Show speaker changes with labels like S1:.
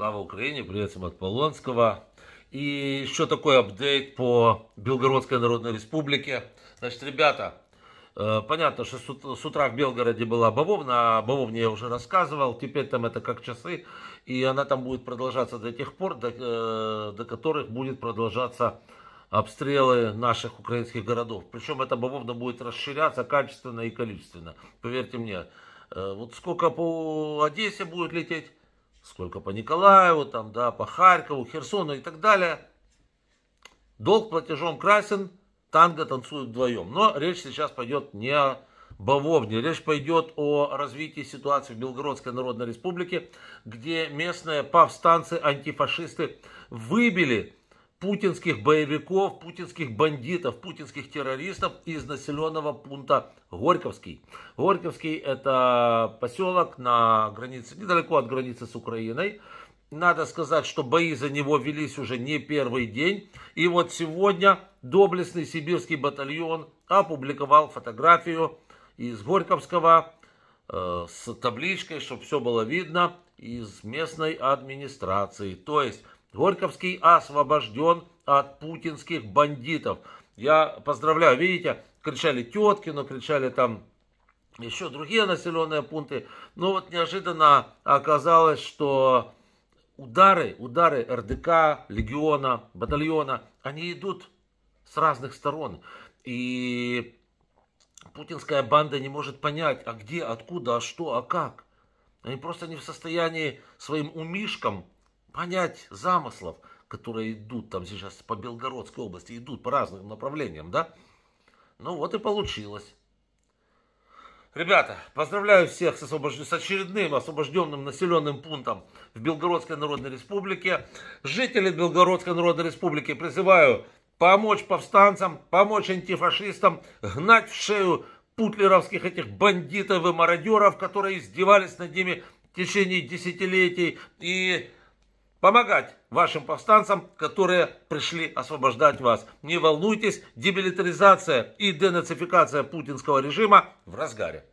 S1: Слава Украине, привет всем от Полонского. И еще такой апдейт по Белгородской Народной Республике. Значит, ребята, э, понятно, что с утра в Белгороде была бавовна, а о бавовне я уже рассказывал, теперь там это как часы, и она там будет продолжаться до тех пор, до, э, до которых будет продолжаться обстрелы наших украинских городов. Причем эта бавовна будет расширяться качественно и количественно, поверьте мне. Э, вот сколько по Одессе будет лететь, сколько по Николаеву, там, да, по Харькову, Херсону и так далее. Долг платежом красен, танго танцуют вдвоем. Но речь сейчас пойдет не о Бавовне, речь пойдет о развитии ситуации в Белгородской Народной Республике, где местные повстанцы, антифашисты выбили путинских боевиков, путинских бандитов, путинских террористов из населенного пункта Горьковский. Горьковский это поселок на границе, недалеко от границы с Украиной. Надо сказать, что бои за него велись уже не первый день. И вот сегодня доблестный сибирский батальон опубликовал фотографию из Горьковского э, с табличкой, чтобы все было видно, из местной администрации. То есть Горьковский освобожден от путинских бандитов. Я поздравляю, видите, кричали тетки, но кричали там еще другие населенные пункты. Но вот неожиданно оказалось, что удары, удары РДК, легиона, батальона, они идут с разных сторон. И путинская банда не может понять, а где, откуда, а что, а как. Они просто не в состоянии своим умишкам понять замыслов, которые идут там сейчас по Белгородской области, идут по разным направлениям, да? Ну вот и получилось. Ребята, поздравляю всех с, освобож... с очередным освобожденным населенным пунктом в Белгородской Народной Республике. Жители Белгородской Народной Республики призываю помочь повстанцам, помочь антифашистам, гнать в шею путлеровских этих бандитов и мародеров, которые издевались над ними в течение десятилетий и помогать вашим повстанцам, которые пришли освобождать вас. Не волнуйтесь, демилитаризация и денацификация путинского режима в разгаре.